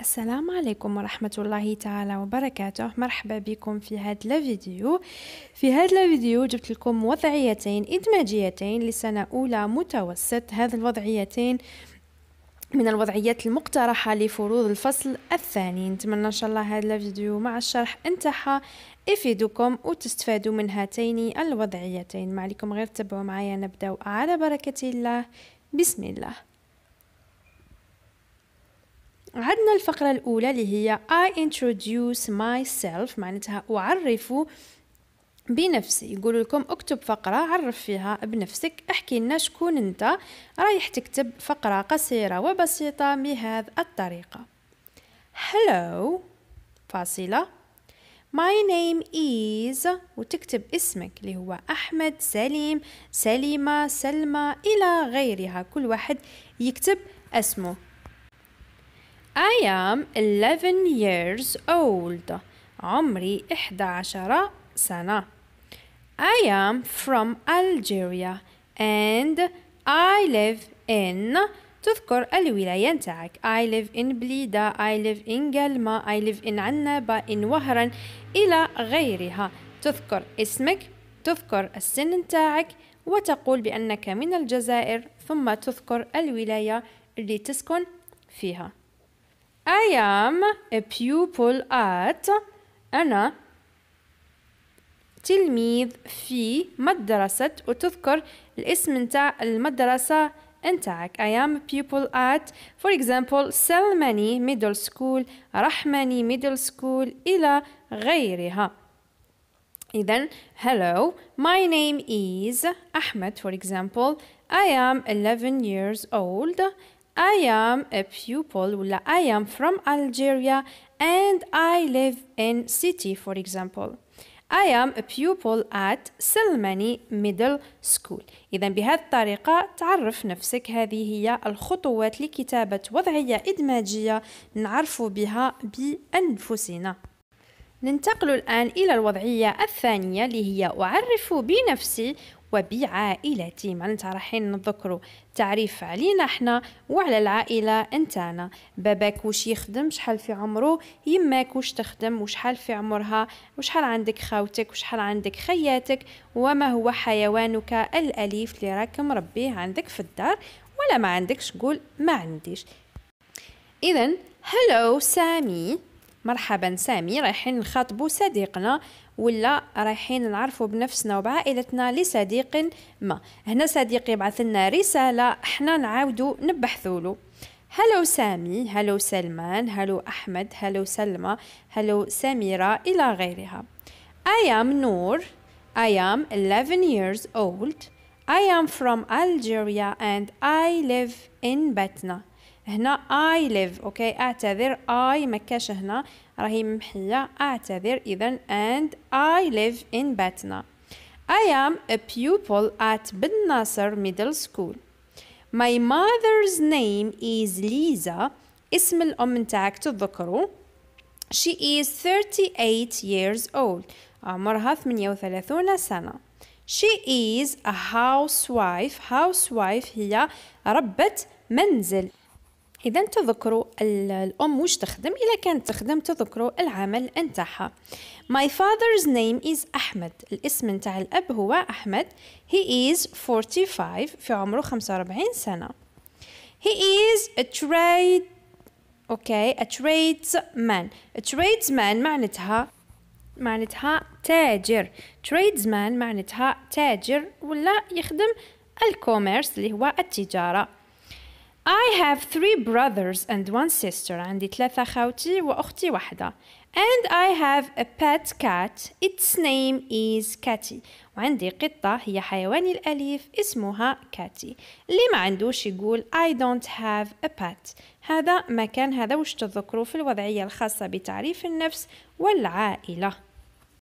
السلام عليكم ورحمة الله تعالى وبركاته مرحبا بكم في هذا الفيديو في هذا الفيديو جبت لكم وضعيتين إدماجيتين لسنة أولى متوسط هذا الوضعيتين من الوضعيات المقترحة لفروض الفصل الثاني نتمنى إن شاء الله هذا الفيديو مع الشرح انتحى يفيدكم وتستفادوا من هاتين الوضعيتين ما عليكم غير تتبعوا معايا نبدأ على بركة الله بسم الله عندنا الفقرة الأولى اللي هي I introduce myself معناتها أعرف بنفسي يقول لكم اكتب فقرة عرف فيها بنفسك احكي لنا شكون انت رايح تكتب فقرة قصيرة وبسيطة بهذه الطريقة Hello فاصلة My name is وتكتب اسمك اللي هو أحمد سليم سليمة سلمى إلى غيرها كل واحد يكتب اسمه I am 11 years old. عمري 11 سنة. I am from Algeria and I live in تذكر الولاية نتاعك I live in بليدة I live in قلمة I live in عنابة in وهران إلى غيرها تذكر اسمك تذكر السن نتاعك وتقول بأنك من الجزائر ثم تذكر الولاية اللي تسكن فيها I am a pupil at أنا تلميذ في مدرسة وتذكر الاسم نتاع المدرسة نتاعك I am a pupil at for example Salmani middle school رحماني middle school إلى غيرها إذا hello my name is أحمد for example I am 11 years old I am a pupil ولا I am from Algeria and I live in city for example I am a pupil at Selmani Middle School إذا بهذه الطريقة تعرف نفسك هذه هي الخطوات لكتابة وضعية إدماجية نعرف بها بأنفسنا ننتقل الآن إلى الوضعية الثانية اللي هي أعرف بنفسي وبعائلتي معناتها رايحين نذكروا تعريف علينا احنا وعلى العائله نتاعنا باباك واش يخدم شحال في عمره يماك واش تخدم وشحال في عمرها وشحال عندك خاوتك وشحال عندك خياتك وما هو حيوانك الاليف اللي راك مربيه عندك في الدار ولا ما عندكش قول ما عنديش اذا هلو سامي مرحبا سامي رايحين نخاطبو صديقنا ولا رايحين نعرفوا بنفسنا وبعائلتنا لصديق ما هنا صديقي يبعث لنا رساله حنا نعاودو نبحثوا له هلو سامي هلو سلمان هلو احمد هلو سلمى هلو سميره الى غيرها I am نور I am 11 years old I am from Algeria and I live in Batna هنا I live أوكي أعتذر I مكاش هنا راهي محية أعتذر إذا and I live in Batna I am a pupil at Ben Nasser Middle School My mother's name is Lisa اسم الأم نتاعك تذكروا She is 38 years old عمرها 38 سنة She is a housewife housewife هي ربة منزل اذا تذكروا الام واش تخدم اذا كانت تخدم تذكروا العمل نتاعها my father's name is احمد الاسم نتاع الاب هو احمد he is 45 في عمره 45 سنه he is a trade okay, a tradesman a tradesman معناتها معناتها تاجر tradesman معناتها تاجر ولا يخدم الكوميرس اللي هو التجاره I have three brothers and one sister عندي ثلاثة خوتي وأختي واحدة and I have a pet cat its name is Katy. وعندي قطة هي حيواني الأليف اسمها كاتي اللي ما عندوش يقول I don't have a pet هذا مكان هذا وش تذكروا في الوضعية الخاصة بتعريف النفس والعائلة